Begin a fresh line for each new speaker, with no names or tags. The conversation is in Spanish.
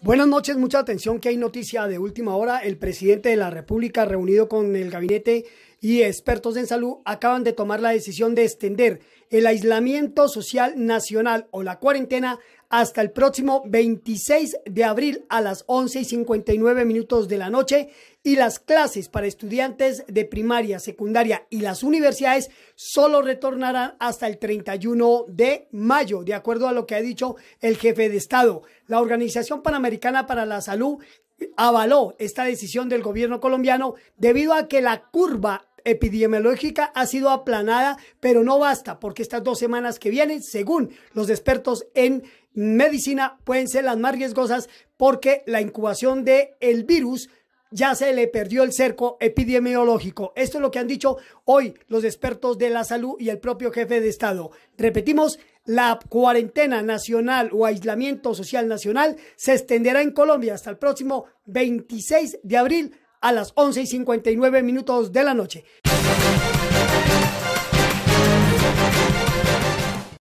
Buenas noches, mucha atención que hay noticia de última hora. El presidente de la República reunido con el gabinete y expertos en salud acaban de tomar la decisión de extender el aislamiento social nacional o la cuarentena hasta el próximo 26 de abril a las 11 y 59 minutos de la noche y las clases para estudiantes de primaria, secundaria y las universidades solo retornarán hasta el 31 de mayo, de acuerdo a lo que ha dicho el jefe de Estado. La Organización Panamericana para la Salud avaló esta decisión del gobierno colombiano debido a que la curva epidemiológica ha sido aplanada, pero no basta, porque estas dos semanas que vienen, según los expertos en medicina, pueden ser las más riesgosas porque la incubación del el virus ya se le perdió el cerco epidemiológico. Esto es lo que han dicho hoy los expertos de la salud y el propio jefe de Estado. Repetimos, la cuarentena nacional o aislamiento social nacional se extenderá en Colombia hasta el próximo 26 de abril a las 11 y 59 minutos de la noche.